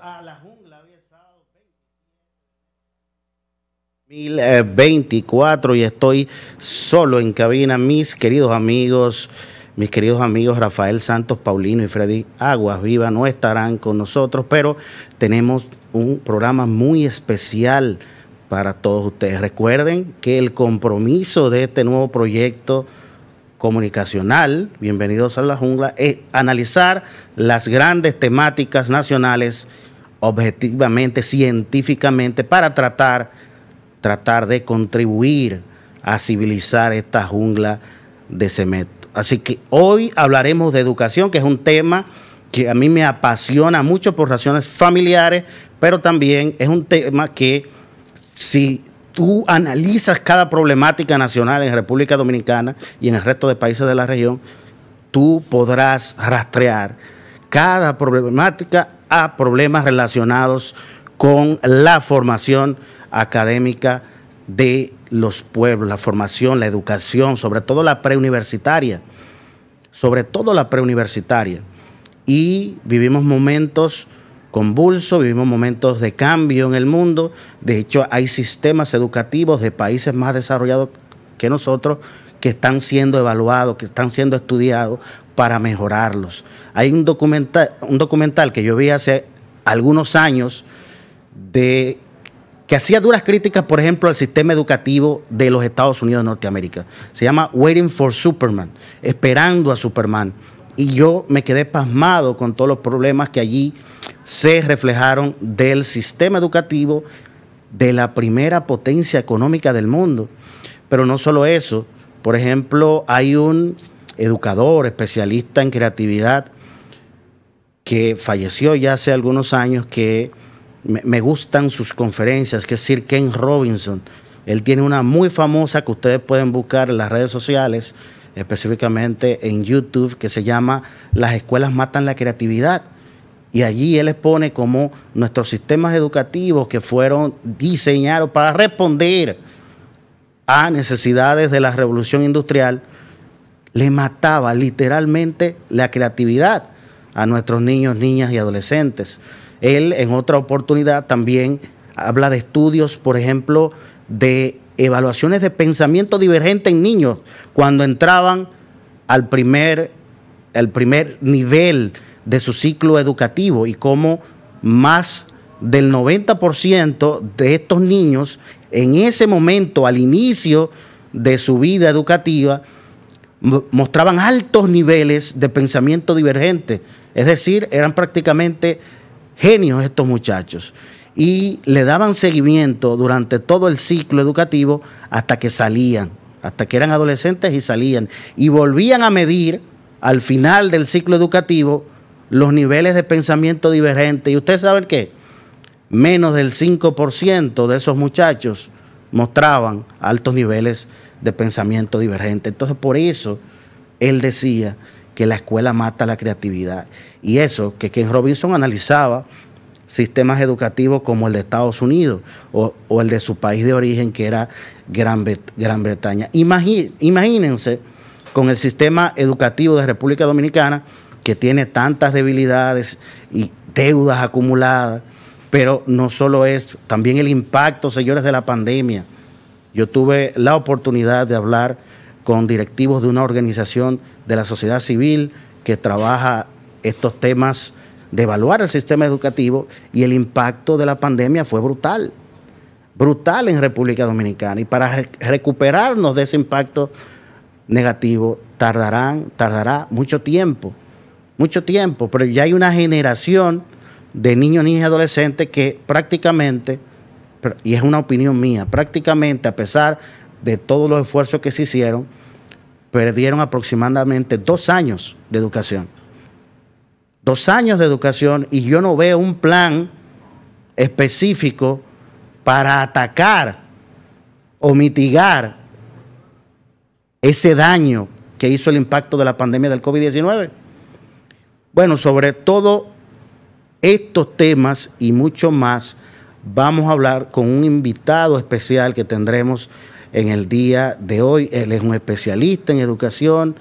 a la jungla había sábado y estoy solo en cabina, mis queridos amigos. Mis queridos amigos Rafael Santos Paulino y Freddy Aguas Viva no estarán con nosotros, pero tenemos un programa muy especial para todos ustedes. Recuerden que el compromiso de este nuevo proyecto comunicacional, bienvenidos a la jungla, es analizar las grandes temáticas nacionales objetivamente, científicamente, para tratar, tratar de contribuir a civilizar esta jungla de cemento. Así que hoy hablaremos de educación, que es un tema que a mí me apasiona mucho por razones familiares, pero también es un tema que si tú analizas cada problemática nacional en República Dominicana y en el resto de países de la región, tú podrás rastrear cada problemática a problemas relacionados con la formación académica de los pueblos, la formación, la educación, sobre todo la preuniversitaria, sobre todo la preuniversitaria. Y vivimos momentos convulso, vivimos momentos de cambio en el mundo, de hecho hay sistemas educativos de países más desarrollados que nosotros que están siendo evaluados, que están siendo estudiados para mejorarlos. Hay un documental, un documental que yo vi hace algunos años de que hacía duras críticas, por ejemplo, al sistema educativo de los Estados Unidos de Norteamérica. Se llama Waiting for Superman, esperando a Superman. Y yo me quedé pasmado con todos los problemas que allí se reflejaron del sistema educativo de la primera potencia económica del mundo. Pero no solo eso, por ejemplo, hay un educador especialista en creatividad que falleció ya hace algunos años, que me, gustan sus conferencias, que es Sir Ken Robinson. Él tiene una muy famosa que ustedes pueden buscar en las redes sociales, específicamente en YouTube, que se llama Las escuelas matan la creatividad. Y allí él expone cómo nuestros sistemas educativos que fueron diseñados para responder a necesidades de la revolución industrial, le mataba literalmente la creatividad a nuestros niños, niñas y adolescentes. Él en otra oportunidad también habla de estudios, por ejemplo, de evaluaciones de pensamiento divergente en niños cuando entraban al primer, al primer nivel de su ciclo educativo y cómo más del 90% de estos niños en ese momento, al inicio de su vida educativa, mostraban altos niveles de pensamiento divergente. Es decir, eran prácticamente genios estos muchachos. Y le daban seguimiento durante todo el ciclo educativo hasta que salían, hasta que eran adolescentes y salían. Y volvían a medir al final del ciclo educativo los niveles de pensamiento divergente. Y ustedes saben que menos del 5% de esos muchachos mostraban altos niveles de pensamiento divergente. Entonces, por eso él decía que la escuela mata la creatividad. Y eso, que Ken Robinson analizaba sistemas educativos como el de Estados Unidos o, el de su país de origen, que era Gran, Gran Bretaña. imagínense con el sistema educativo de República Dominicana, que tiene tantas debilidades y deudas acumuladas, pero no solo esto, también el impacto, señores, de la pandemia. Yo tuve la oportunidad de hablar con directivos de una organización de la sociedad civil que trabaja estos temas de evaluar el sistema educativo y el impacto de la pandemia fue brutal, brutal en República Dominicana. Y para recuperarnos de ese impacto negativo tardarán, tardará mucho tiempo mucho tiempo, pero ya hay una generación de niños, niñas y adolescentes que prácticamente, y es una opinión mía, prácticamente a pesar de todos los esfuerzos que se hicieron, perdieron aproximadamente dos años de educación. Dos años de educación y yo no veo un plan específico para atacar o mitigar ese daño que hizo el impacto de la pandemia del COVID-19. Bueno, sobre todo estos temas y mucho más vamos a hablar con un invitado especial que tendremos en el día de hoy. Él es un especialista en educación,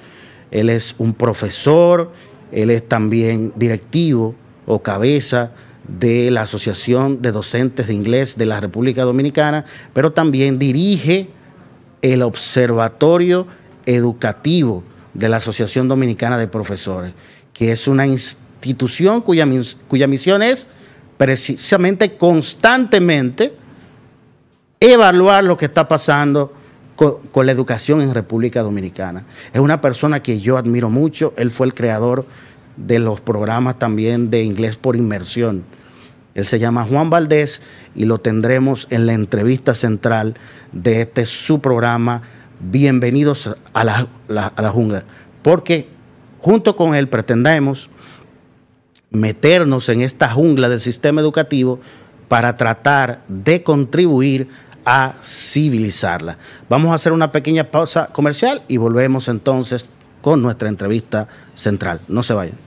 él es un profesor, él es también directivo o cabeza de la Asociación de Docentes de Inglés de la República Dominicana, pero también dirige el Observatorio Educativo de la Asociación Dominicana de Profesores que es una institución cuya, misión es precisamente constantemente evaluar lo que está pasando con, la educación en República Dominicana. Es una persona que yo admiro mucho, él fue el creador de los programas también de inglés por inmersión. Él se llama Juan Valdés y lo tendremos en la entrevista central de este su programa Bienvenidos a la, a la jungla, porque Junto con él pretendemos meternos en esta jungla del sistema educativo para tratar de contribuir a civilizarla. Vamos a hacer una pequeña pausa comercial y volvemos entonces con nuestra entrevista central. No se vayan.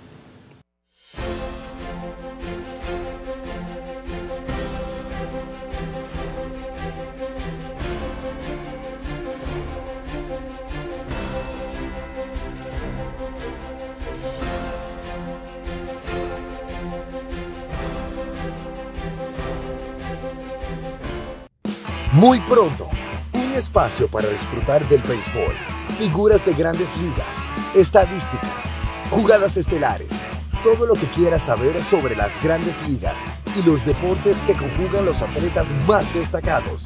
Muy pronto, un espacio para disfrutar del béisbol, figuras de grandes ligas, estadísticas, jugadas estelares, todo lo que quieras saber sobre las grandes ligas y los deportes que conjugan los atletas más destacados.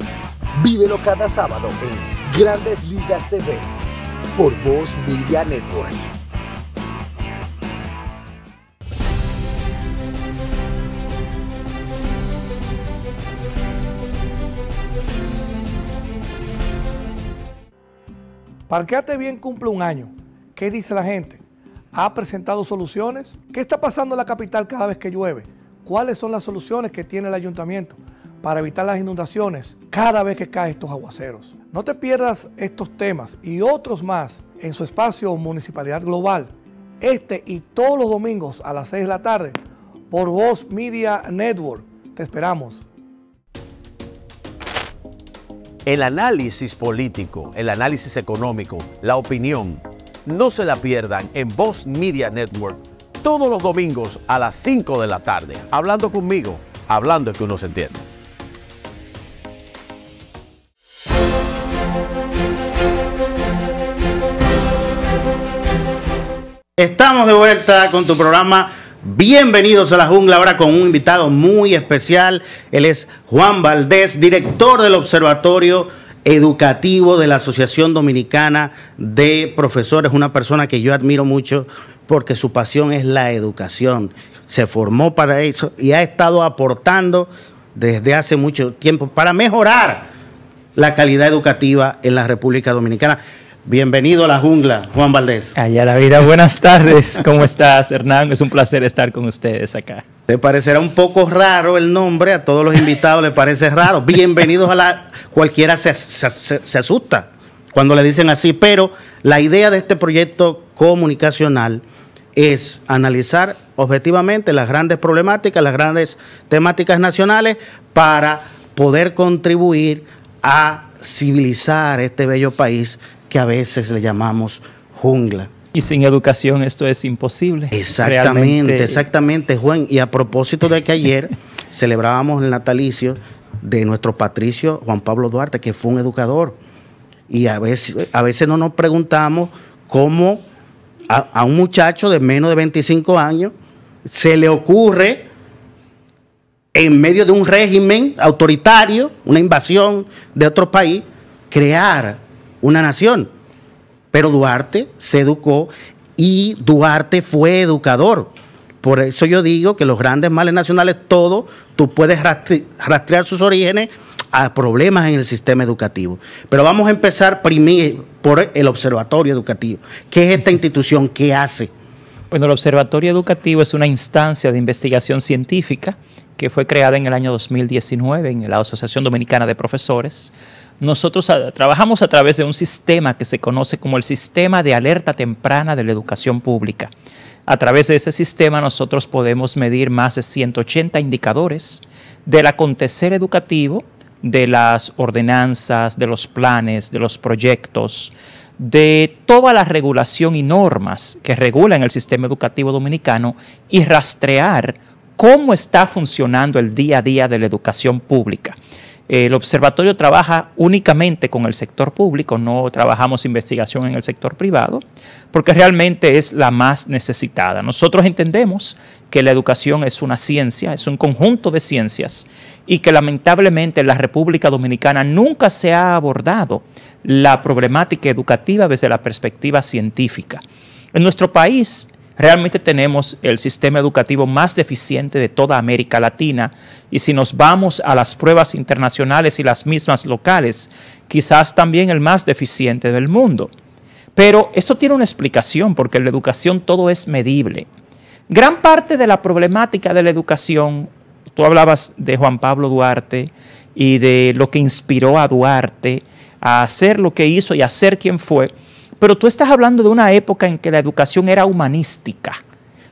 Vívelo cada sábado en Grandes Ligas TV por Voz Media Network. Parqueate bien cumple un año. ¿Qué dice la gente? ¿Ha presentado soluciones? ¿Qué está pasando en la capital cada vez que llueve? ¿Cuáles son las soluciones que tiene el ayuntamiento para evitar las inundaciones cada vez que caen estos aguaceros? No te pierdas estos temas y otros más en su espacio Municipalidad Global, este y todos los domingos a las 6 de la tarde por Voz Media Network. Te esperamos. El análisis político, el análisis económico, la opinión, no se la pierdan en Voz Media Network todos los domingos a las 5 de la tarde, hablando conmigo, hablando que uno se entiende. Estamos de vuelta con tu programa Bienvenidos a la jungla ahora con un invitado muy especial. Él es Juan Valdés, director del Observatorio Educativo de la Asociación Dominicana de Profesores, una persona que yo admiro mucho porque su pasión es la educación. Se formó para eso y ha estado aportando desde hace mucho tiempo para mejorar la calidad educativa en la República Dominicana. Bienvenido a la jungla, Juan Valdés. Allá la vida, buenas tardes. ¿Cómo estás, Hernán? Es un placer estar con ustedes acá. Te parecerá un poco raro el nombre, a todos los invitados le parece raro. Bienvenidos a la... Cualquiera se asusta cuando le dicen así, pero la idea de este proyecto comunicacional es analizar objetivamente las grandes problemáticas, las grandes temáticas nacionales para poder contribuir a civilizar este bello país que a veces le llamamos jungla. Y sin educación esto es imposible. Exactamente, exactamente, Juan. Y a propósito de que ayer celebrábamos el natalicio de nuestro patricio Juan Pablo Duarte, que fue un educador. Y a veces, a veces no nos preguntamos cómo a un muchacho de menos de 25 años se le ocurre en medio de un régimen autoritario, una invasión de otro país, crear una nación. Pero Duarte se educó y Duarte fue educador. Por eso yo digo que los grandes males nacionales, todo, tú puedes rastrear sus orígenes a problemas en el sistema educativo. Pero vamos a empezar primero por el observatorio educativo. ¿Qué es esta institución? ¿Qué hace? Bueno, el observatorio educativo es una instancia de investigación científica que fue creada en el año 2019 en la Asociación Dominicana de Profesores nosotros trabajamos a través de un sistema que se conoce como el sistema de alerta temprana de la educación pública. A través de ese sistema nosotros podemos medir más de 180 indicadores del acontecer educativo, de las ordenanzas, de los planes, de los proyectos, de toda la regulación y normas que regulan el sistema educativo dominicano y rastrear cómo está funcionando el día a día de la educación pública. El observatorio trabaja únicamente con el sector público, no trabajamos investigación en el sector privado, porque realmente es la más necesitada. Nosotros entendemos que la educación es una ciencia, es un conjunto de ciencias y que lamentablemente en la República Dominicana nunca se ha abordado la problemática educativa desde la perspectiva científica. En nuestro país, Realmente tenemos el sistema educativo más deficiente de toda América Latina y si nos vamos a las pruebas internacionales y las mismas locales, quizás también el más deficiente del mundo. Pero eso tiene una explicación porque en la educación todo es medible. Gran parte de la problemática de la educación, tú hablabas de Juan Pablo Duarte y de lo que inspiró a Duarte a hacer lo que hizo y a ser quien fue, pero tú estás hablando de una época en que la educación era humanística.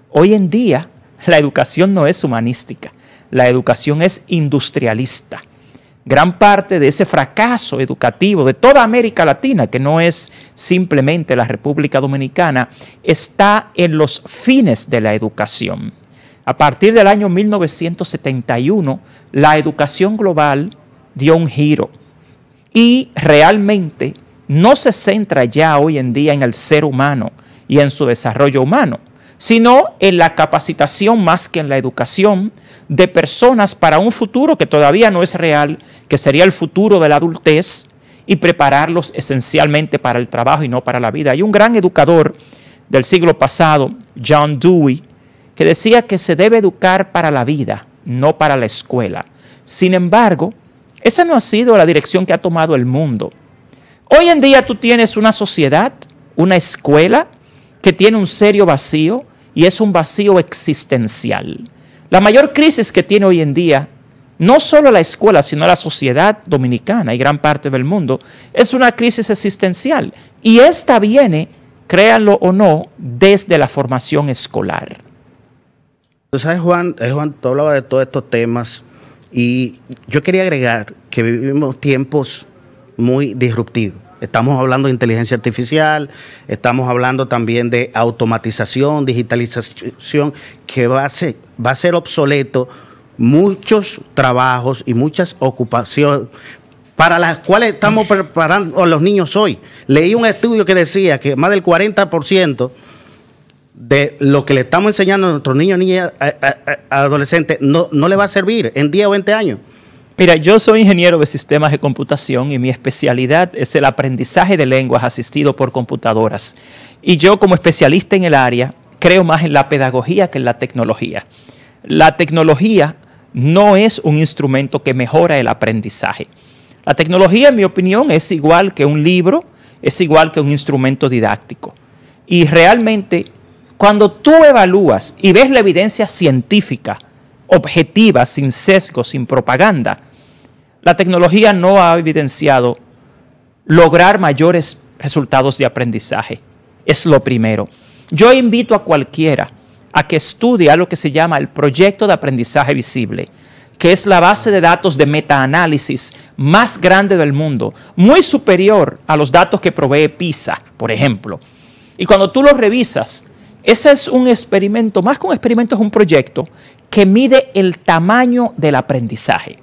Hoy en día la educación no es humanística, la educación es industrialista. Gran parte de ese fracaso educativo de toda América Latina, que no es simplemente la República Dominicana, está en los fines de la educación. A partir del año 1971, la educación global dio un giro y realmente no se centra ya hoy en día en el ser humano y en su desarrollo humano, sino en la capacitación más que en la educación de personas para un futuro que todavía no es real, que sería el futuro de la adultez, y prepararlos esencialmente para el trabajo y no para la vida. Hay un gran educador del siglo pasado, John Dewey, que decía que se debe educar para la vida, no para la escuela. Sin embargo, esa no ha sido la dirección que ha tomado el mundo. Hoy en día tú tienes una sociedad, una escuela que tiene un serio vacío y es un vacío existencial. La mayor crisis que tiene hoy en día, no solo la escuela, sino la sociedad dominicana y gran parte del mundo, es una crisis existencial. Y esta viene, créanlo o no, desde la formación escolar. Tú sabes, Juan, eh, Juan, tú hablabas de todos estos temas y yo quería agregar que vivimos tiempos muy disruptivo. Estamos hablando de inteligencia artificial, estamos hablando también de automatización, digitalización, que va a ser, obsoleto muchos trabajos y muchas ocupaciones para las cuales estamos preparando a los niños hoy. Leí un estudio que decía que más del 40% de lo que le estamos enseñando a nuestros niños, niñas, adolescentes, no, no le va a servir en 10 o 20 años. Mira, yo soy ingeniero de sistemas de computación y mi especialidad es el aprendizaje de lenguas asistido por computadoras. Y yo como especialista en el área creo más en la pedagogía que en la tecnología. La tecnología no es un instrumento que mejora el aprendizaje. La tecnología, en mi opinión, es igual que un libro, es igual que un instrumento didáctico. Y realmente, cuando tú evalúas y ves la evidencia científica, objetiva, sin sesgo, sin propaganda. La tecnología no ha evidenciado lograr mayores resultados de aprendizaje. Es lo primero. Yo invito a cualquiera a que estudie lo que se llama el proyecto de aprendizaje visible, que es la base de datos de metaanálisis más grande del mundo, muy superior a los datos que provee PISA, por ejemplo. Y cuando tú lo revisas, ese es un experimento, más que un experimento es un proyecto que mide el tamaño del aprendizaje.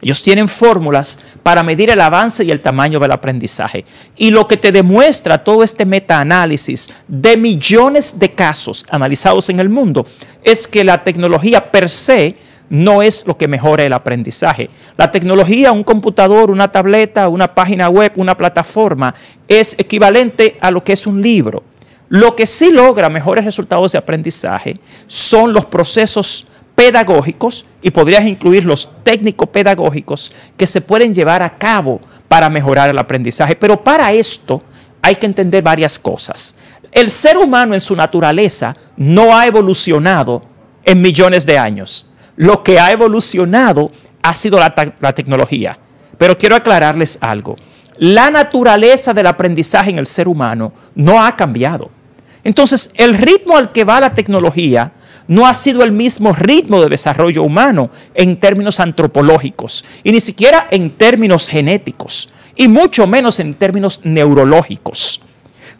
Ellos tienen fórmulas para medir el avance y el tamaño del aprendizaje. Y lo que te demuestra todo este metaanálisis de millones de casos analizados en el mundo es que la tecnología per se no es lo que mejora el aprendizaje. La tecnología, un computador, una tableta, una página web, una plataforma, es equivalente a lo que es un libro. Lo que sí logra mejores resultados de aprendizaje son los procesos pedagógicos y podrías incluir los técnico-pedagógicos que se pueden llevar a cabo para mejorar el aprendizaje. Pero para esto hay que entender varias cosas. El ser humano en su naturaleza no ha evolucionado en millones de años. Lo que ha evolucionado ha sido la, la tecnología. Pero quiero aclararles algo. La naturaleza del aprendizaje en el ser humano no ha cambiado entonces, el ritmo al que va la tecnología no ha sido el mismo ritmo de desarrollo humano en términos antropológicos y ni siquiera en términos genéticos y mucho menos en términos neurológicos.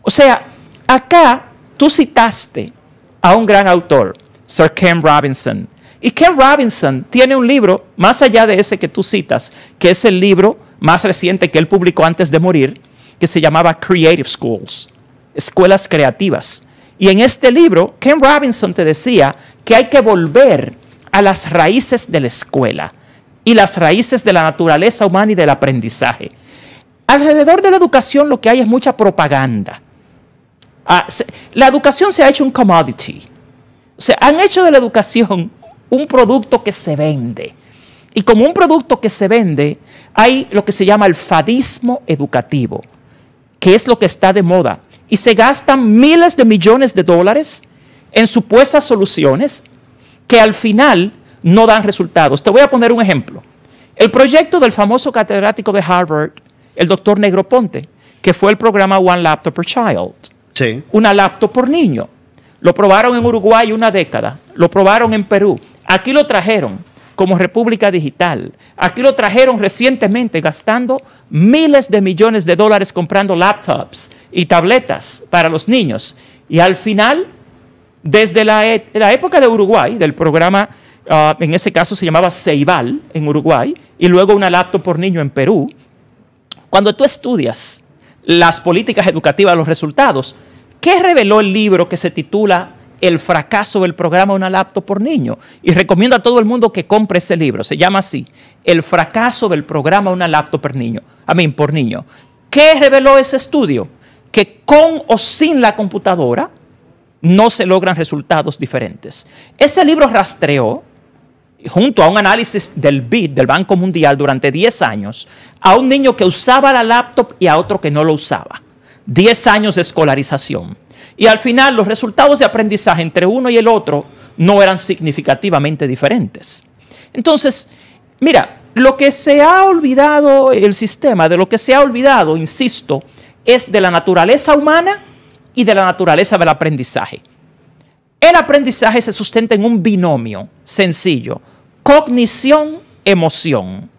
O sea, acá tú citaste a un gran autor, Sir Ken Robinson, y Ken Robinson tiene un libro, más allá de ese que tú citas, que es el libro más reciente que él publicó antes de morir, que se llamaba Creative Schools escuelas creativas. Y en este libro, Ken Robinson te decía que hay que volver a las raíces de la escuela y las raíces de la naturaleza humana y del aprendizaje. Alrededor de la educación lo que hay es mucha propaganda. Ah, la educación se ha hecho un commodity. Se han hecho de la educación un producto que se vende. Y como un producto que se vende, hay lo que se llama el fadismo educativo, que es lo que está de moda y se gastan miles de millones de dólares en supuestas soluciones que al final no dan resultados. Te voy a poner un ejemplo. El proyecto del famoso catedrático de Harvard, el doctor Negro Ponte, que fue el programa One Laptop per Child. Sí. Una laptop por niño. Lo probaron en Uruguay una década, lo probaron en Perú, aquí lo trajeron como República Digital. Aquí lo trajeron recientemente gastando miles de millones de dólares comprando laptops y tabletas para los niños. Y al final, desde la, e, época de Uruguay, del programa, ah, en ese caso se llamaba Ceibal en Uruguay, y luego una laptop por niño en Perú, cuando tú estudias las políticas educativas, los resultados, ¿qué reveló el libro que se titula el fracaso del programa una laptop por niño. Y recomiendo a todo el mundo que compre ese libro. Se llama así, El fracaso del programa una laptop por niño. A mí, por niño. ¿Qué reveló ese estudio? Que con o sin la computadora no se logran resultados diferentes. Ese libro rastreó junto a un análisis del BID, del Banco Mundial, durante 10 años, a un niño que usaba la laptop y a otro que no lo usaba. 10 años de escolarización. Y al final los resultados de aprendizaje entre uno y el otro no eran significativamente diferentes. Entonces, mira, lo que se ha olvidado el sistema, de lo que se ha olvidado, insisto, es de la naturaleza humana y de la naturaleza del aprendizaje. El aprendizaje se sustenta en un binomio sencillo, cognición-emoción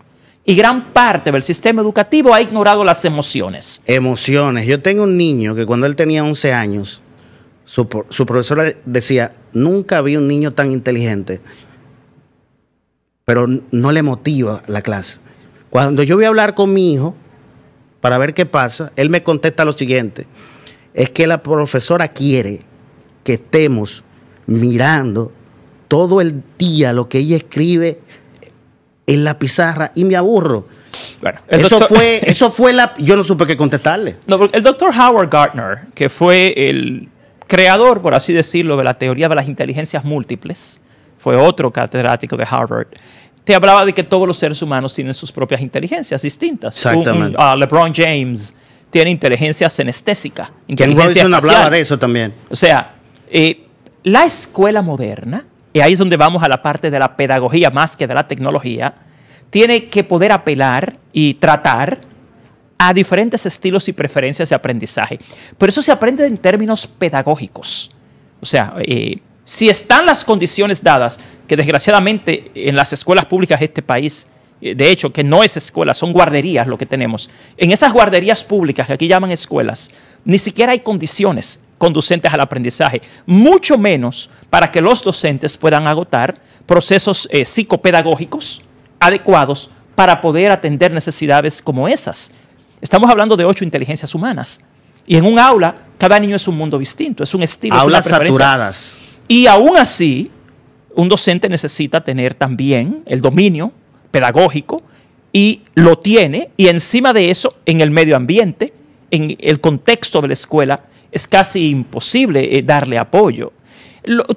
y gran parte del sistema educativo ha ignorado las emociones. Emociones. Yo tengo un niño que cuando él tenía 11 años, su, su profesora decía, nunca vi un niño tan inteligente, pero no le motiva la clase. Cuando yo voy a hablar con mi hijo para ver qué pasa, él me contesta lo siguiente, es que la profesora quiere que estemos mirando todo el día lo que ella escribe en la pizarra y me aburro. Bueno, eso, fue, eso fue la... Yo no supe qué contestarle. el doctor Howard Gardner, que fue el creador, por así decirlo, de la teoría de las inteligencias múltiples, fue otro catedrático de Harvard, te hablaba de que todos los seres humanos tienen sus propias inteligencias distintas. Exactamente. Ah, LeBron James tiene inteligencia senestésica. Inteligencia Ken Robinson hablaba de eso también. O sea, eh, la escuela moderna y ahí es donde vamos a la parte de la pedagogía más que de la tecnología, tiene que poder apelar y tratar a diferentes estilos y preferencias de aprendizaje. Pero eso se aprende en términos pedagógicos. O sea, eh, si están las condiciones dadas, que desgraciadamente en las escuelas públicas de este país, eh, de hecho, que no es escuela, son guarderías lo que tenemos. En esas guarderías públicas que aquí llaman escuelas, ni siquiera hay condiciones conducentes al aprendizaje, mucho menos para que los docentes puedan agotar procesos eh, psicopedagógicos adecuados para poder atender necesidades como esas. Estamos hablando de ocho inteligencias humanas. Y en un aula, cada niño es un mundo distinto, es un estilo. Aulas es saturadas. Y aún así, un docente necesita tener también el dominio pedagógico y lo tiene, y encima de eso, en el medio ambiente, en el contexto de la escuela es casi imposible eh, darle apoyo.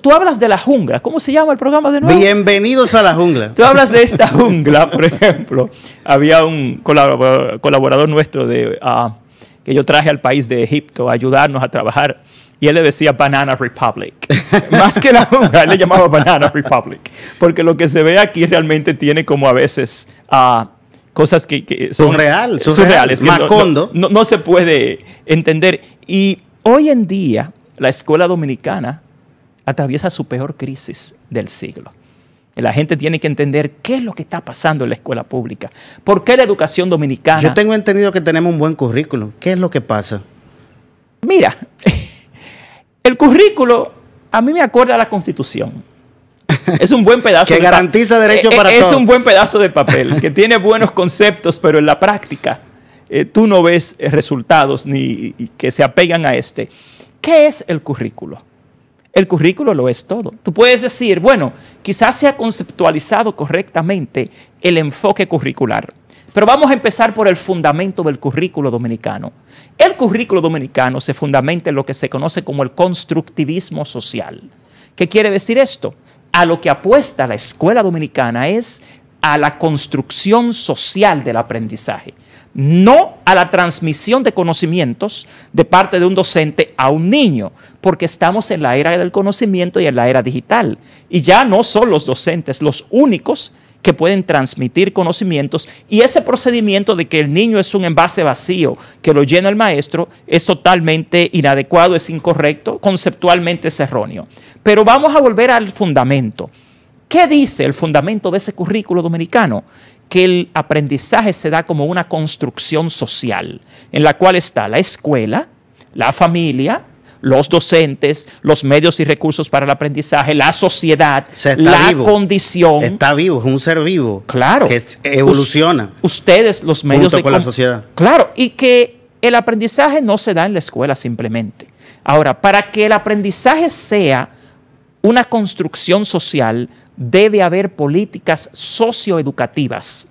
tú hablas de la jungla, ¿cómo se llama el programa de nuevo? Bienvenidos a la jungla. Tú hablas de esta jungla, por ejemplo. Había un colaborador, nuestro de, ah, que yo traje al país de Egipto a ayudarnos a trabajar y él le decía Banana Republic. Más que la jungla, él le llamaba Banana Republic. Porque lo que se ve aquí realmente tiene como a veces a ah, cosas que, que son, son, real, son Macondo. no, se puede entender. Y Hoy en día, la escuela dominicana atraviesa su peor crisis del siglo. La gente tiene que entender qué es lo que está pasando en la escuela pública. ¿Por qué la educación dominicana? Yo tengo entendido que tenemos un buen currículo. ¿Qué es lo que pasa? Mira, el currículo a mí me acuerda a la Constitución. Es un buen pedazo que garantiza derechos e- para todos. Es un buen pedazo de papel que tiene buenos conceptos, pero en la práctica eh, tú no ves eh, resultados ni que se apegan a este. ¿Qué es el currículo? El currículo lo es todo. Tú puedes decir, bueno, quizás se ha conceptualizado correctamente el enfoque curricular, pero vamos a empezar por el fundamento del currículo dominicano. El currículo dominicano se fundamenta en lo que se conoce como el constructivismo social. ¿Qué quiere decir esto? A lo que apuesta la escuela dominicana es a la construcción social del aprendizaje no a la transmisión de conocimientos de parte de un docente a un niño, porque estamos en la era del conocimiento y en la era digital. Y ya no son los docentes los únicos que pueden transmitir conocimientos y ese procedimiento de que el niño es un envase vacío que lo llena el maestro es totalmente inadecuado, es incorrecto, conceptualmente es erróneo. Pero vamos a volver al fundamento. ¿Qué dice el fundamento de ese currículo dominicano? que el aprendizaje se da como una construcción social, en la cual está la escuela, la familia, los docentes, los medios y recursos para el aprendizaje, la sociedad, la condición. Está vivo, es un ser vivo. Claro. Que evoluciona. ustedes, los medios de con la sociedad. Claro, y que el aprendizaje no se da en la escuela simplemente. Ahora, para que el aprendizaje sea una construcción social, debe haber políticas socioeducativas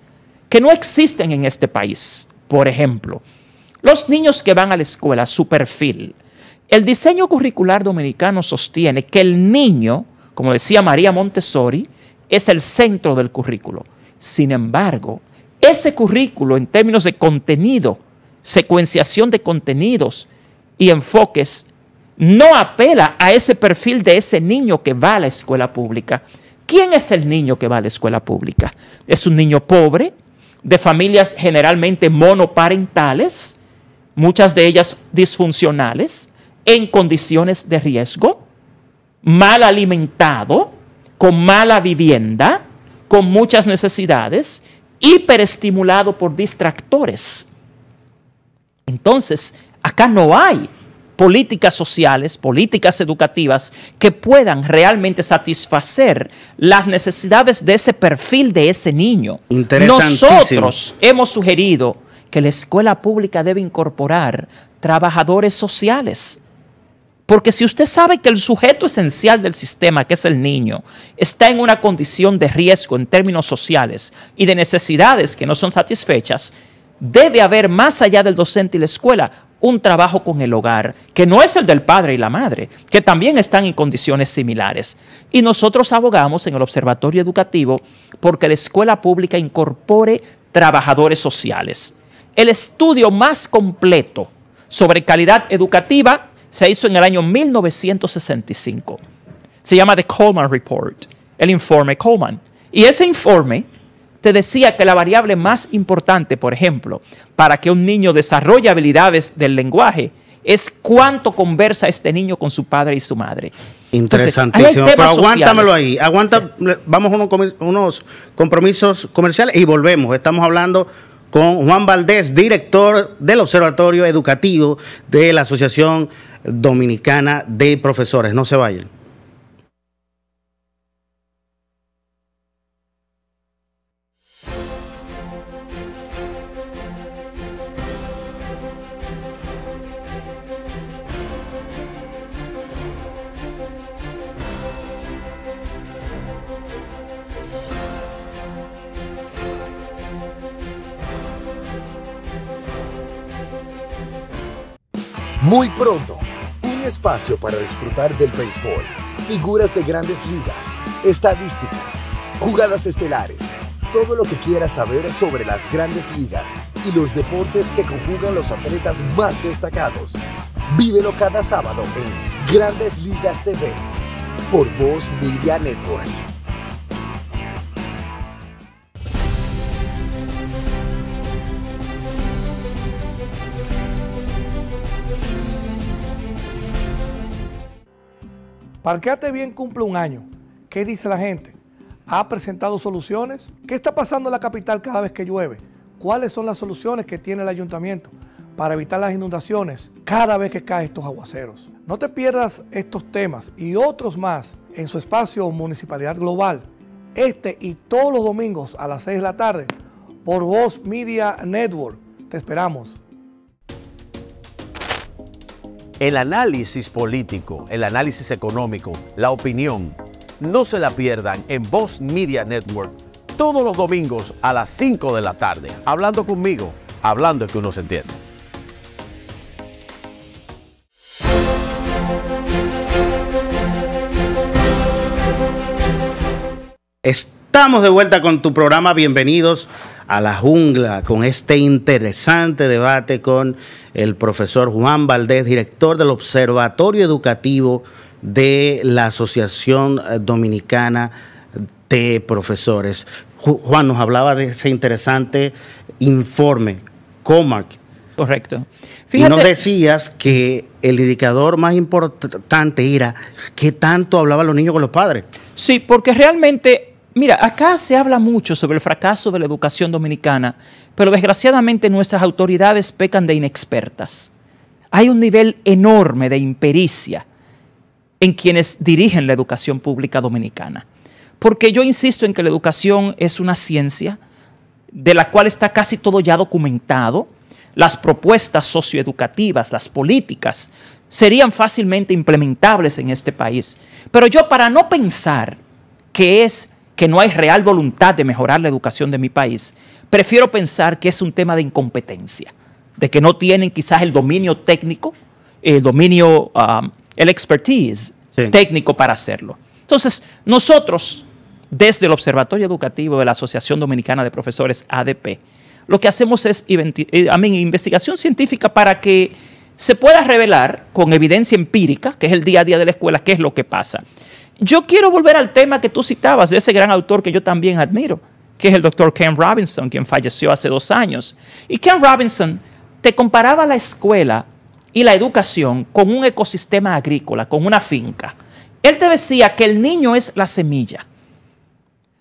que no existen en este país. Por ejemplo, los niños que van a la escuela, su perfil. El diseño curricular dominicano sostiene que el niño, como decía María Montessori, es el centro del currículo. Sin embargo, ese currículo en términos de contenido, secuenciación de contenidos y enfoques, no apela a ese perfil de ese niño que va a la escuela pública. ¿Quién es el niño que va a la escuela pública? Es un niño pobre, de familias generalmente monoparentales, muchas de ellas disfuncionales, en condiciones de riesgo, mal alimentado, con mala vivienda, con muchas necesidades, hiperestimulado por distractores. Entonces, acá no hay políticas sociales, políticas educativas que puedan realmente satisfacer las necesidades de ese perfil de ese niño. Nosotros hemos sugerido que la escuela pública debe incorporar trabajadores sociales. Porque si usted sabe que el sujeto esencial del sistema, que es el niño, está en una condición de riesgo en términos sociales y de necesidades que no son satisfechas, debe haber más allá del docente y la escuela un trabajo con el hogar, que no es el del padre y la madre, que también están en condiciones similares. Y nosotros abogamos en el Observatorio Educativo porque la escuela pública incorpore trabajadores sociales. El estudio más completo sobre calidad educativa se hizo en el año 1965. Se llama The Coleman Report, el informe Coleman. Y ese informe te decía que la variable más importante, por ejemplo, para que un niño desarrolle habilidades del lenguaje, es cuánto conversa este niño con su padre y su madre. Interesantísimo. Pero aguántamelo ahí. Aguanta, vamos a unos compromisos comerciales y volvemos. Estamos hablando con Juan Valdés, director del Observatorio Educativo de la Asociación Dominicana de Profesores. No se vayan. Muy pronto, un espacio para disfrutar del béisbol, figuras de grandes ligas, estadísticas, jugadas estelares, todo lo que quieras saber sobre las grandes ligas y los deportes que conjugan los atletas más destacados. Vívelo cada sábado en Grandes Ligas TV por Voz Media Network. Parqueate bien cumple un año. ¿Qué dice la gente? ¿Ha presentado soluciones? ¿Qué está pasando en la capital cada vez que llueve? ¿Cuáles son las soluciones que tiene el ayuntamiento para evitar las inundaciones cada vez que caen estos aguaceros? No te pierdas estos temas y otros más en su espacio Municipalidad Global, este y todos los domingos a las 6 de la tarde por Voz Media Network. Te esperamos. El análisis político, el análisis económico, la opinión, no se la pierdan en Voz Media Network todos los domingos a las 5 de la tarde, hablando conmigo, hablando que uno se entiende. Estamos de vuelta con tu programa, bienvenidos a la jungla con este interesante debate con el profesor Juan Valdés, director del Observatorio Educativo de la Asociación eh, Dominicana de Profesores. Juan nos hablaba de ese interesante informe, COMAC. Correcto. Y nos decías que el indicador más importante era qué tanto hablaban los niños con los padres. Sí, porque realmente Mira, acá se habla mucho sobre el fracaso de la educación dominicana, pero desgraciadamente nuestras autoridades pecan de inexpertas. Hay un nivel enorme de impericia en quienes dirigen la educación pública dominicana. Porque yo insisto en que la educación es una ciencia de la cual está casi todo ya documentado. Las propuestas socioeducativas, las políticas, serían fácilmente implementables en este país. Pero yo para no pensar que es que no hay real voluntad de mejorar la educación de mi país, prefiero pensar que es un tema de incompetencia, de que no tienen quizás el dominio técnico, el dominio, um, el expertise técnico para hacerlo. Entonces, nosotros, desde el Observatorio Educativo de la Asociación Dominicana de Profesores ADP, lo que hacemos es eh, investigación científica para que se pueda revelar con evidencia empírica, que es el día a día de la escuela, qué es lo que pasa. Yo quiero volver al tema que tú citabas de ese gran autor que yo también admiro, que es el doctor Ken Robinson, quien falleció hace dos años. Y Ken Robinson te comparaba la escuela y la educación con un ecosistema agrícola, con una finca. Él te decía que el niño es la semilla.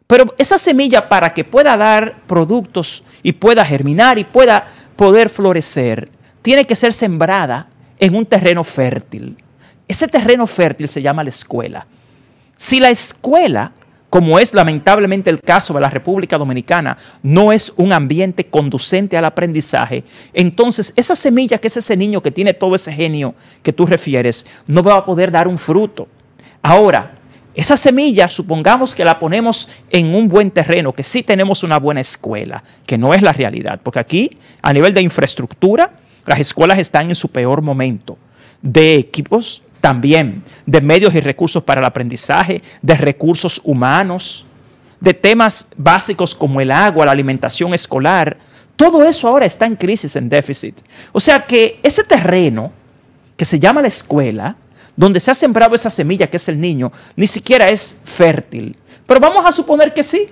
Pero esa semilla para que pueda dar productos y pueda germinar y pueda poder florecer, tiene que ser sembrada en un terreno fértil. Ese terreno fértil se llama la escuela. Si la escuela, como es lamentablemente el caso de la República Dominicana, no es un ambiente conducente al aprendizaje, entonces esa semilla que es ese niño que tiene todo ese genio que tú refieres, no va a poder dar un fruto. Ahora, esa semilla, supongamos que la ponemos en un buen terreno, que sí tenemos una buena escuela, que no es la realidad, porque aquí, a nivel de infraestructura, las escuelas están en su peor momento, de equipos, también de medios y recursos para el aprendizaje, de recursos humanos, de temas básicos como el agua, la alimentación escolar. Todo eso ahora está en crisis, en déficit. O sea que ese terreno que se llama la escuela, donde se ha sembrado esa semilla que es el niño, ni siquiera es fértil. Pero vamos a suponer que sí,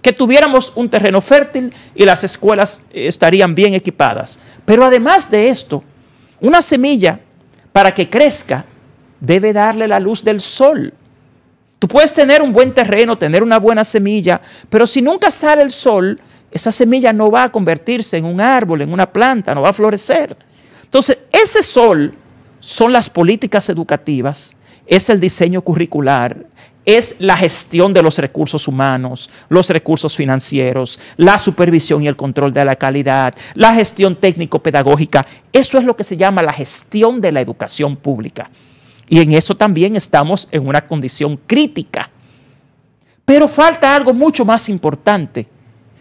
que tuviéramos un terreno fértil y las escuelas eh, estarían bien equipadas. Pero además de esto, una semilla para que crezca debe darle la luz del sol. Tú puedes tener un buen terreno, tener una buena semilla, pero si nunca sale el sol, esa semilla no va a convertirse en un árbol, en una planta, no va a florecer. Entonces, ese sol son las políticas educativas, es el diseño curricular, es la gestión de los recursos humanos, los recursos financieros, la supervisión y el control de la calidad, la gestión técnico-pedagógica. Eso es lo que se llama la gestión de la educación pública. Y en eso también estamos en una condición crítica. Pero falta algo mucho más importante.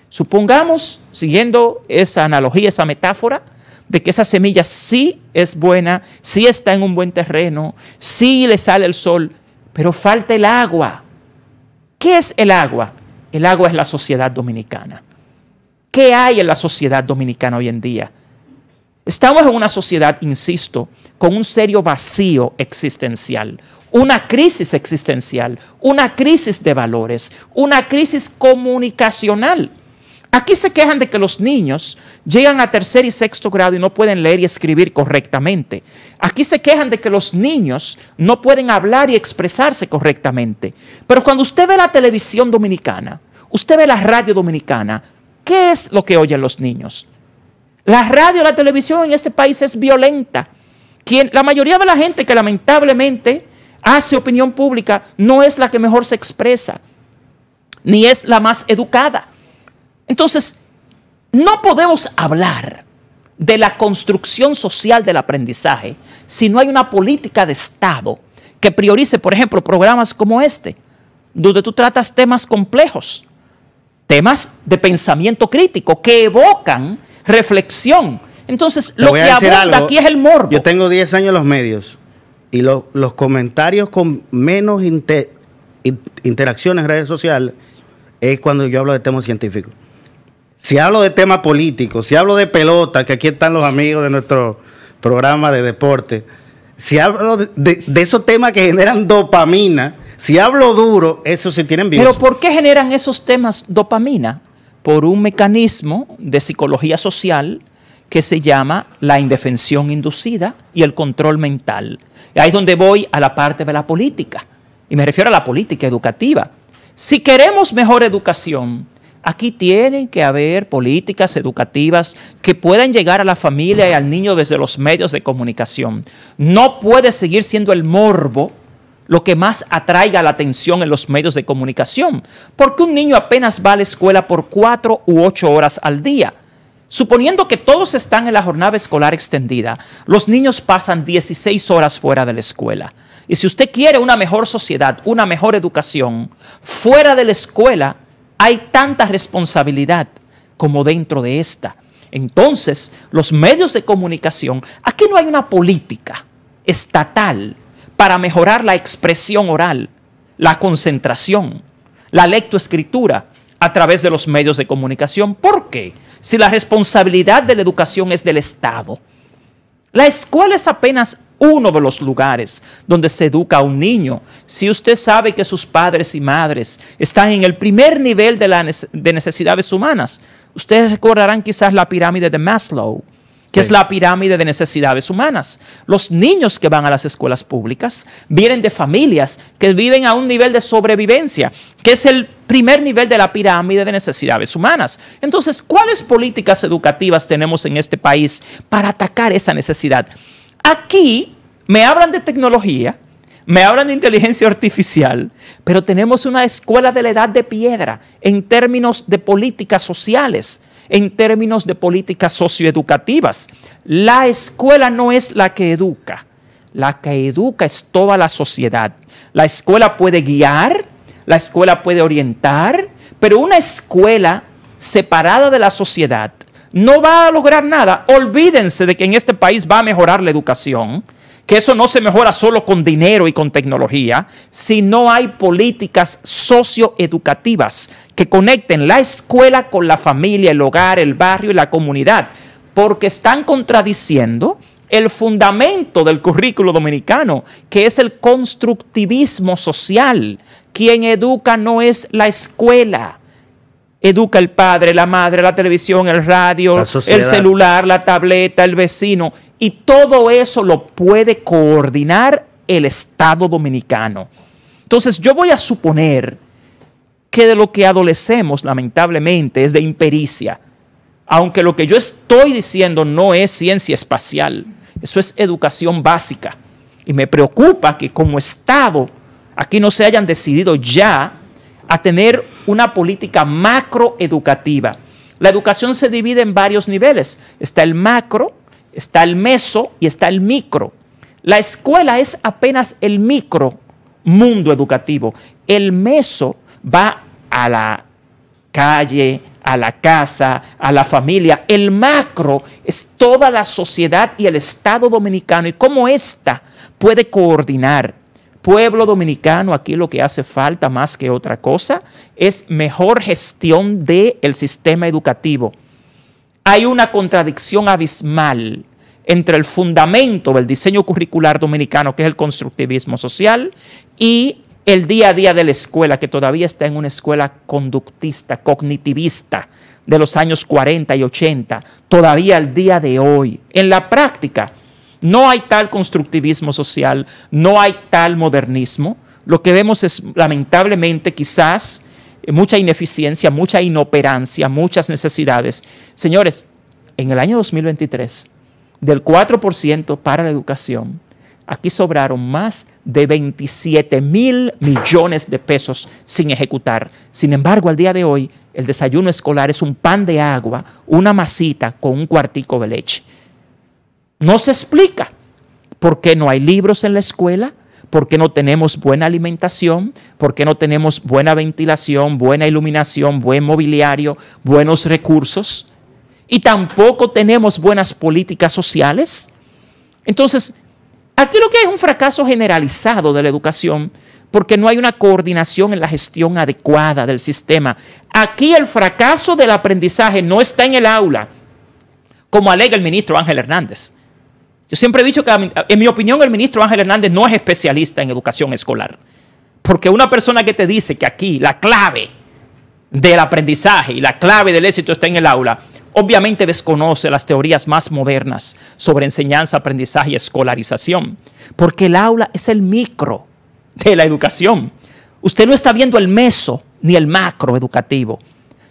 Supongamos, siguiendo esa analogía, esa metáfora, de que esa semilla sí es buena, sí está en un buen terreno, sí le sale el sol, pero falta el agua. ¿Qué es el agua? El agua es la sociedad dominicana. ¿Qué hay en la sociedad dominicana hoy en día? Estamos en una sociedad, insisto, con un serio vacío existencial, una crisis existencial, una crisis de valores, una crisis comunicacional. Aquí se quejan de que los niños llegan a tercer y sexto grado y no pueden leer y escribir correctamente. Aquí se quejan de que los niños no pueden hablar y expresarse correctamente. Pero cuando usted ve la televisión dominicana, usted ve la radio dominicana, ¿qué es lo que oyen los niños? La radio, la televisión en este país es violenta la mayoría de la gente que lamentablemente hace opinión pública no es la que mejor se expresa, ni es la más educada. Entonces, no podemos hablar de la construcción social del aprendizaje si no hay una política de Estado que priorice, por ejemplo, programas como este, donde tú tratas temas complejos, temas de pensamiento crítico que evocan reflexión entonces, lo que abunda aquí es el morbo. Yo tengo 10 años en los medios y los comentarios con menos interacciones en redes sociales es cuando yo hablo de temas científicos. Si hablo de temas políticos, si hablo de pelota, que aquí están los amigos de nuestro programa de deporte, si hablo de, esos temas que generan dopamina, si hablo duro, eso sí tienen vida. Pero ¿por qué generan esos temas dopamina? Por un mecanismo de psicología social que se llama la indefensión inducida y el control mental. Y ahí es donde voy a la parte de la política, y me refiero a la política educativa. Si queremos mejor educación, aquí tienen que haber políticas educativas que puedan llegar a la familia y al niño desde los medios de comunicación. No puede seguir siendo el morbo lo que más atraiga la atención en los medios de comunicación, porque un niño apenas va a la escuela por cuatro u ocho horas al día. Suponiendo que todos están en la jornada escolar extendida, los niños pasan 16 horas fuera de la escuela. Y si usted quiere una mejor sociedad, una mejor educación, fuera de la escuela hay tanta responsabilidad como dentro de esta. Entonces, los medios de comunicación, aquí no hay una política estatal para mejorar la expresión oral, la concentración, la lectoescritura, a través de los medios de comunicación. ¿Por qué? Si la responsabilidad de la educación es del Estado. La escuela es apenas uno de los lugares donde se educa a un niño. Si usted sabe que sus padres y madres están en el primer nivel de, necesidades humanas, ustedes recordarán quizás la pirámide de Maslow que es la pirámide de necesidades humanas. Los niños que van a las escuelas públicas vienen de familias que viven a un nivel de sobrevivencia, que es el primer nivel de la pirámide de necesidades humanas. Entonces, ¿cuáles políticas educativas tenemos en este país para atacar esa necesidad? Aquí me hablan de tecnología, me hablan de inteligencia artificial, pero tenemos una escuela de la edad de piedra en términos de políticas sociales en términos de políticas socioeducativas. La escuela no es la que educa, la que educa es toda la sociedad. La escuela puede guiar, la escuela puede orientar, pero una escuela separada de la sociedad no va a lograr nada. Olvídense de que en este país va a mejorar la educación que eso no se mejora solo con dinero y con tecnología, sino hay políticas socioeducativas que conecten la escuela con la familia, el hogar, el barrio y la comunidad, porque están contradiciendo el fundamento del currículo dominicano, que es el constructivismo social. Quien educa no es la escuela, educa el padre, la madre, la televisión, el radio, el celular, la tableta, el vecino. Y todo eso lo puede coordinar el Estado dominicano. Entonces yo voy a suponer que de lo que adolecemos lamentablemente es de impericia, aunque lo que yo estoy diciendo no es ciencia espacial, eso es educación básica. Y me preocupa que como Estado aquí no se hayan decidido ya a tener una política macroeducativa. La educación se divide en varios niveles. Está el macro, está el meso y está el micro. La escuela es apenas el micro mundo educativo. El meso va a la calle, a la casa, a la familia. El macro es toda la sociedad y el Estado dominicano y cómo ésta puede coordinar pueblo dominicano aquí lo que hace falta más que otra cosa es mejor gestión del el sistema educativo. Hay una contradicción abismal entre el fundamento del diseño curricular dominicano, que es el constructivismo social, y el día a día de la escuela, que todavía está en una escuela conductista, cognitivista de los años 40 y 80, todavía al día de hoy. En la práctica, no hay tal constructivismo social, no hay tal modernismo. Lo que vemos es, lamentablemente, quizás eh, mucha ineficiencia, mucha inoperancia, muchas necesidades. Señores, en el año 2023, del 4% para la educación, aquí sobraron más de 27 mil millones de pesos sin ejecutar. Sin embargo, al día de hoy, el desayuno escolar es un pan de agua, una masita con un cuartico de leche. No se explica por qué no hay libros en la escuela, por qué no tenemos buena alimentación, por qué no tenemos buena ventilación, buena iluminación, buen mobiliario, buenos recursos, y tampoco tenemos buenas políticas sociales. Entonces, aquí lo que hay es un fracaso generalizado de la educación, porque no hay una coordinación en la gestión adecuada del sistema. Aquí el fracaso del aprendizaje no está en el aula, como alega el ministro Ángel Hernández. Yo siempre he dicho que, en mi opinión, el ministro Ángel Hernández no es especialista en educación escolar. Porque una persona que te dice que aquí la clave del aprendizaje y la clave del éxito está en el aula, obviamente desconoce las teorías más modernas sobre enseñanza, aprendizaje y escolarización. Porque el aula es el micro de la educación. Usted no está viendo el meso ni el macro educativo.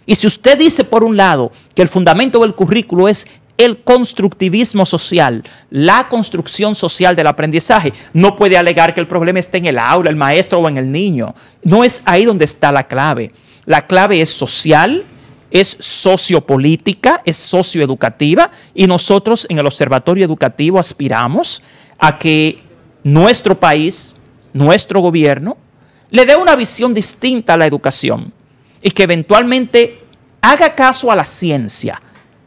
Y si usted dice, por un lado, que el fundamento del currículo es el constructivismo social, la construcción social del aprendizaje. No puede alegar que el problema esté en el aula, el maestro o en el niño. No es ahí donde está la clave. La clave es social, es sociopolítica, es socioeducativa y nosotros en el Observatorio Educativo aspiramos a que nuestro país, nuestro gobierno, le dé una visión distinta a la educación y que eventualmente haga caso a la ciencia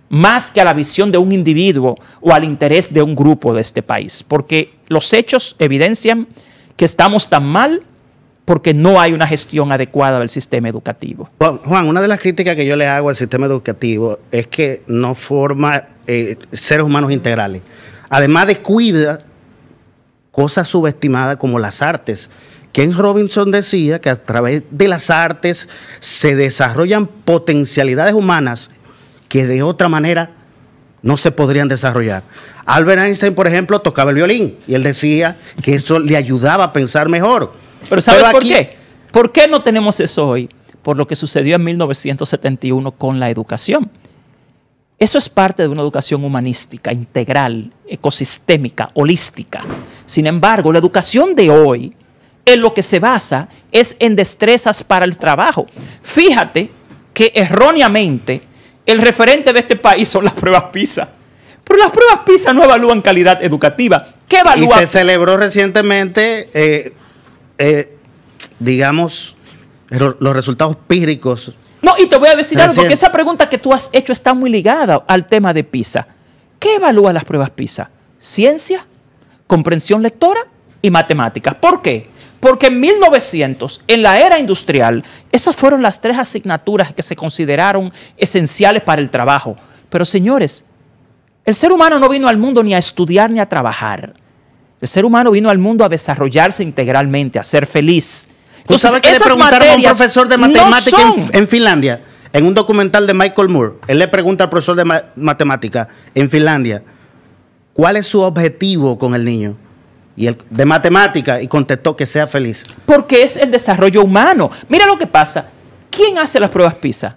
más que a la visión de un individuo o al interés de un grupo de este país, porque los hechos evidencian que estamos tan mal porque no hay una gestión adecuada del sistema educativo. Juan, una de las críticas que yo le hago al sistema educativo es que no forma eh, seres humanos integrales. Además descuida cosas subestimadas como las artes. Ken Robinson decía que a través de las artes se desarrollan potencialidades humanas que de otra manera no se podrían desarrollar. Albert Einstein, por ejemplo, tocaba el violín y él decía que eso le ayudaba a pensar mejor. Pero ¿sabes por qué? ¿Por qué no tenemos eso hoy? Por lo que sucedió en 1971 con la educación. Eso es parte de una educación humanística, integral, ecosistémica, holística. Sin embargo, la educación de hoy en lo que se basa es en destrezas para el trabajo. Fíjate que erróneamente el referente de este país son las pruebas PISA. Pero las pruebas PISA no evalúan calidad educativa. ¿Qué evalúan? Y se celebró recientemente, eh, eh, digamos, los resultados píricos. No, y te voy a decir algo, porque esa pregunta que tú has hecho está muy ligada al tema de PISA. ¿Qué evalúan las pruebas PISA? Ciencia, comprensión lectora y matemáticas. ¿Por qué? Porque en 1900, en la era industrial, esas fueron las tres asignaturas que se consideraron esenciales para el trabajo. Pero señores, el ser humano no vino al mundo ni a estudiar ni a trabajar. El ser humano vino al mundo a desarrollarse integralmente, a ser feliz. ¿Tú sabes que le preguntaron a un profesor de matemáticas en, Finlandia? En un documental de Michael Moore, él le pregunta al profesor de matemáticas matemática en Finlandia, ¿cuál es su objetivo con el niño? y el, de matemática y contestó que sea feliz. Porque es el desarrollo humano. Mira lo que pasa. ¿Quién hace las pruebas PISA?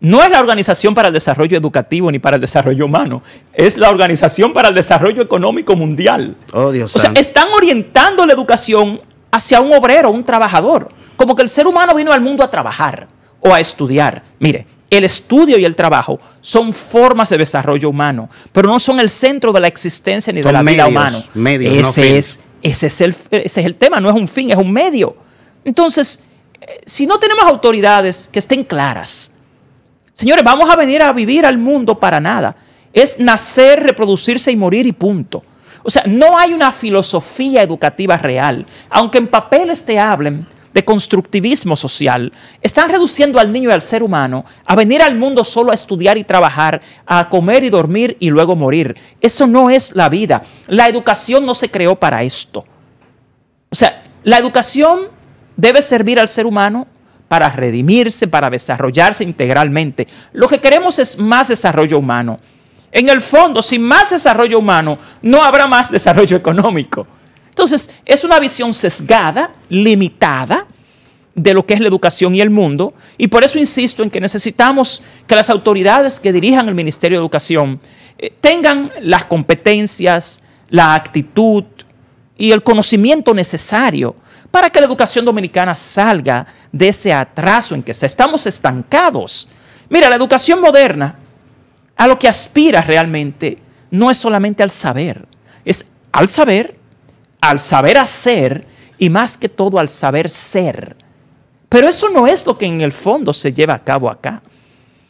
No es la Organización para el Desarrollo Educativo ni para el Desarrollo Humano, es la Organización para el Desarrollo Económico Mundial. Oh, Dios o sea, están orientando la educación hacia un obrero, un trabajador, como que el ser humano vino al mundo a trabajar o a estudiar. Mire, el estudio y el trabajo son formas de desarrollo humano, pero no son el centro de la existencia ni de la vida humana. ese, es, ese, es el, ese es el tema, no es un fin, es un medio. Entonces, eh, si no tenemos autoridades que estén claras, señores, vamos a venir a vivir al mundo para nada. Es nacer, reproducirse y morir y punto. O sea, no hay una filosofía educativa real. Aunque en papeles te hablen, de constructivismo social, están reduciendo al niño y al ser humano a venir al mundo solo a estudiar y trabajar, a comer y dormir y luego morir. Eso no es la vida. La educación no se creó para esto. O sea, la educación debe servir al ser humano para redimirse, para desarrollarse integralmente. Lo que queremos es más desarrollo humano. En el fondo, sin más desarrollo humano, no habrá más desarrollo económico. Entonces, es una visión sesgada, limitada de lo que es la educación y el mundo, y por eso insisto en que necesitamos que las autoridades que dirijan el Ministerio de Educación eh, tengan las competencias, la actitud y el conocimiento necesario para que la educación dominicana salga de ese atraso en que está. Estamos estancados. Mira, la educación moderna a lo que aspira realmente no es solamente al saber, es al saber al saber hacer y más que todo al saber ser. Pero eso no es lo que en el fondo se lleva a cabo acá.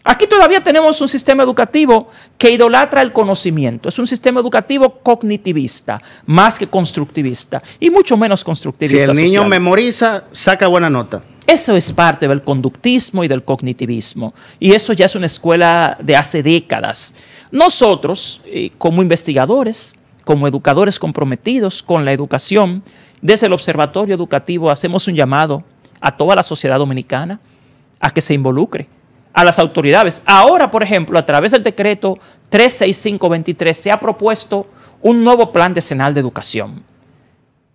Aquí todavía tenemos un sistema educativo que idolatra el conocimiento. Es un sistema educativo cognitivista, más que constructivista, y mucho menos constructivista. Si el niño memoriza, saca buena nota. Eso es parte del conductismo y del cognitivismo. Y eso ya es una escuela de hace décadas. Nosotros, eh, como investigadores, como educadores comprometidos con la educación, desde el Observatorio Educativo hacemos un llamado a toda la sociedad dominicana a que se involucre, a las autoridades. Ahora, por ejemplo, a través del decreto 36523 se ha propuesto un nuevo plan decenal de educación.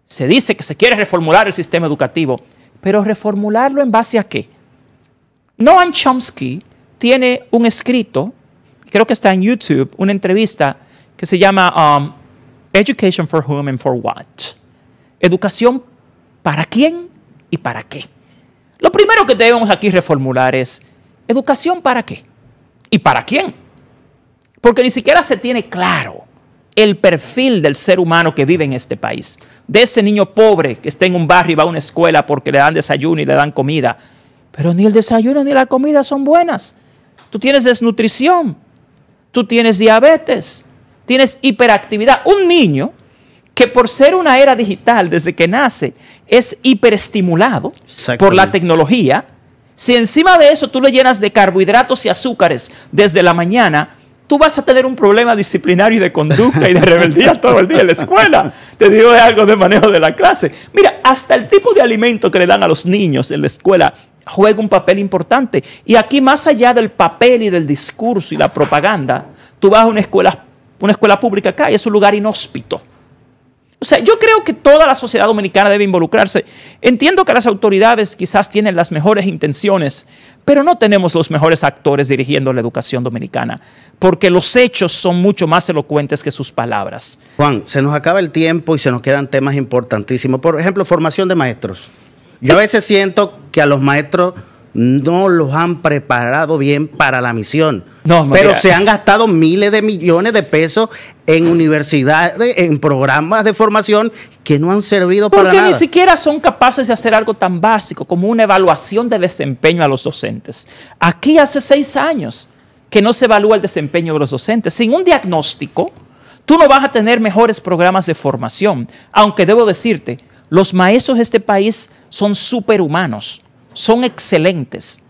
Se dice que se quiere reformular el sistema educativo, pero reformularlo en base a qué? Noam Chomsky tiene un escrito, creo que está en YouTube, una entrevista que se llama um, Education for whom and for what. Educación para quién y para qué. Lo primero que debemos aquí reformular es, ¿educación para qué? ¿Y para quién? Porque ni siquiera se tiene claro el perfil del ser humano que vive en este país. De ese niño pobre que está en un barrio y va a una escuela porque le dan desayuno y le dan comida. Pero ni el desayuno ni la comida son buenas. Tú tienes desnutrición, tú tienes diabetes, tienes hiperactividad. Un niño que por ser una era digital desde que nace es hiperestimulado por la tecnología, si encima de eso tú le llenas de carbohidratos y azúcares desde la mañana, tú vas a tener un problema disciplinario de conducta y de rebeldía todo el día en la escuela. Te digo algo de manejo de la clase. Mira, hasta el tipo de alimento que le dan a los niños en la escuela juega un papel importante. Y aquí, más allá del papel y del discurso y la propaganda, tú vas a una escuela una escuela pública acá y es un lugar inhóspito. O sea, yo creo que toda la sociedad dominicana debe involucrarse. Entiendo que las autoridades quizás tienen las mejores intenciones, pero no tenemos los mejores actores dirigiendo la educación dominicana, porque los hechos son mucho más elocuentes que sus palabras. Juan, se nos acaba el tiempo y se nos quedan temas importantísimos. Por ejemplo, formación de maestros. Yo a veces siento que a los maestros no los han preparado bien para la misión. pero se han gastado miles de millones de pesos en universidades, en programas de formación que no han servido para nada. Porque ni siquiera son capaces de hacer algo tan básico como una evaluación de desempeño a los docentes. Aquí hace seis años que no se evalúa el desempeño de los docentes. Sin un diagnóstico, tú no vas a tener mejores programas de formación. Aunque debo decirte, los maestros de este país son superhumanos son excelentes.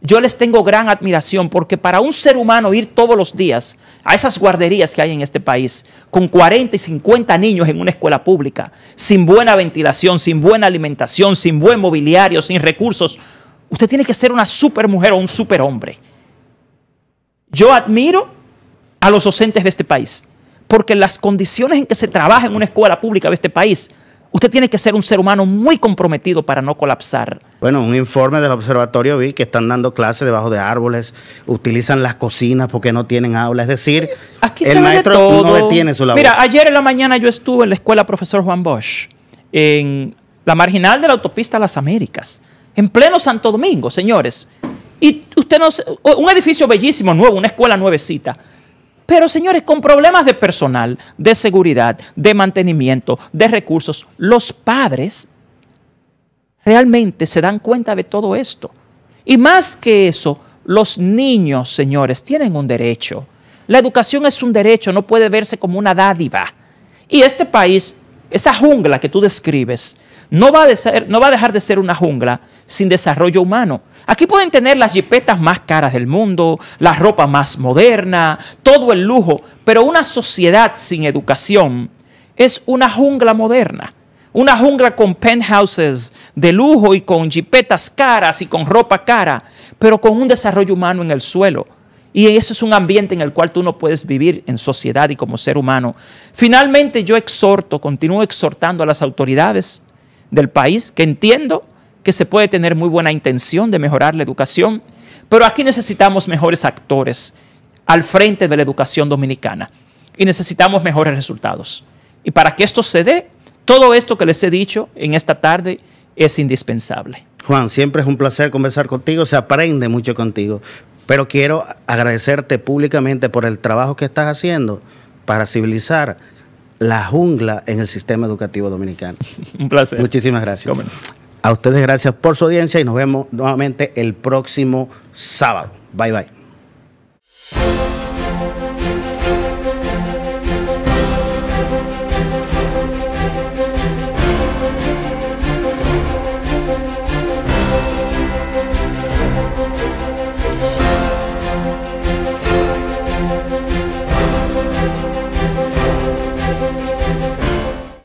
Yo les tengo gran admiración porque para un ser humano ir todos los días a esas guarderías que hay en este país, con 40 y 50 niños en una escuela pública, sin buena ventilación, sin buena alimentación, sin buen mobiliario, sin recursos, usted tiene que ser una supermujer o un superhombre. Yo admiro a los docentes de este país porque las condiciones en que se trabaja en una escuela pública de este país Usted tiene que ser un ser humano muy comprometido para no colapsar. Bueno, un informe del observatorio vi que están dando clases debajo de árboles, utilizan las cocinas porque no tienen aula. Es decir, el maestro no detiene su labor. Mira, ayer en la mañana yo estuve en la escuela profesor Juan Bosch, en la marginal de la autopista Las Américas, en pleno Santo Domingo, señores. Y usted no, un edificio bellísimo, nuevo, una escuela nuevecita. Pero señores, con problemas de personal, de seguridad, de mantenimiento, de recursos, los padres realmente se dan cuenta de todo esto. Y más que eso, los niños, señores, tienen un derecho. La educación es un derecho, no puede verse como una dádiva. Y este país, esa jungla que tú describes, no va, a dejar de ser una jungla sin desarrollo humano. Aquí pueden tener las jipetas más caras del mundo, la ropa más moderna, todo el lujo, pero una sociedad sin educación es una jungla moderna. Una jungla con penthouses de lujo y con jipetas caras y con ropa cara, pero con un desarrollo humano en el suelo. Y eso es un ambiente en el cual tú no puedes vivir en sociedad y como ser humano. Finalmente yo exhorto, continúo exhortando a las autoridades del país, que entiendo que se puede tener muy buena intención de mejorar la educación, pero aquí necesitamos mejores actores al frente de la educación dominicana y necesitamos mejores resultados. Y para que esto se dé, todo esto que les he dicho en esta tarde es indispensable. Juan, siempre es un placer conversar contigo, se aprende mucho contigo, pero quiero agradecerte públicamente por el trabajo que estás haciendo para civilizar la jungla en el sistema educativo dominicano. Un placer. Muchísimas gracias. A ustedes gracias por su audiencia y nos vemos nuevamente el próximo sábado. Bye bye.